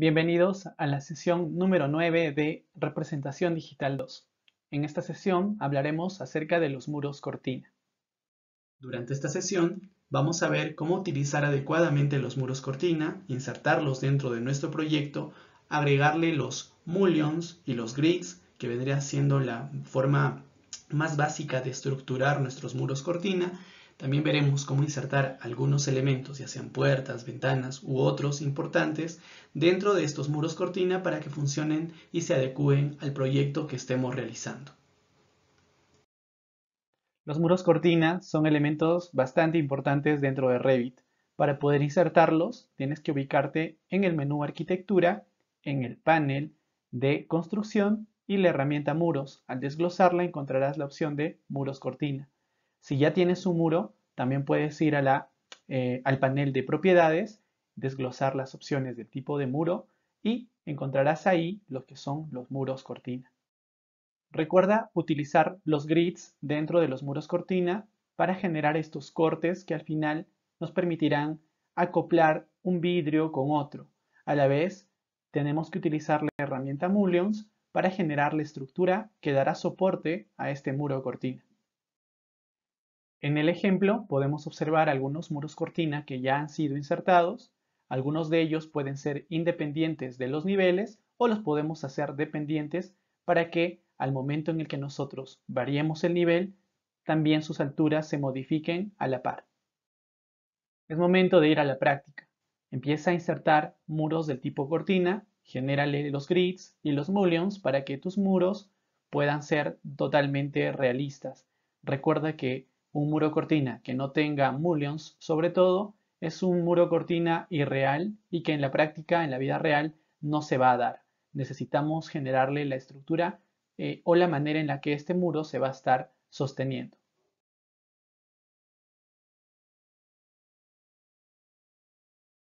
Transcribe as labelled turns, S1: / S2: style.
S1: Bienvenidos a la sesión número 9 de Representación Digital 2. En esta sesión hablaremos acerca de los muros cortina. Durante esta sesión vamos a ver cómo utilizar adecuadamente los muros cortina, insertarlos dentro de nuestro proyecto, agregarle los mullions y los grids, que vendría siendo la forma más básica de estructurar nuestros muros cortina, también veremos cómo insertar algunos elementos, ya sean puertas, ventanas u otros importantes, dentro de estos muros cortina para que funcionen y se adecúen al proyecto que estemos realizando. Los muros cortina son elementos bastante importantes dentro de Revit. Para poder insertarlos, tienes que ubicarte en el menú Arquitectura, en el panel de Construcción y la herramienta Muros. Al desglosarla encontrarás la opción de Muros cortina. Si ya tienes un muro, también puedes ir eh, al panel de propiedades, desglosar las opciones de tipo de muro y encontrarás ahí lo que son los muros cortina. Recuerda utilizar los grids dentro de los muros cortina para generar estos cortes que al final nos permitirán acoplar un vidrio con otro. A la vez, tenemos que utilizar la herramienta Mullions para generar la estructura que dará soporte a este muro cortina. En el ejemplo podemos observar algunos muros cortina que ya han sido insertados, algunos de ellos pueden ser independientes de los niveles o los podemos hacer dependientes para que al momento en el que nosotros variemos el nivel, también sus alturas se modifiquen a la par. Es momento de ir a la práctica. Empieza a insertar muros del tipo cortina, genérale los grids y los mullions para que tus muros puedan ser totalmente realistas. Recuerda que un muro cortina que no tenga mullions, sobre todo, es un muro cortina irreal y que en la práctica, en la vida real, no se va a dar. Necesitamos generarle la estructura eh, o la manera en la que este muro se va a estar sosteniendo.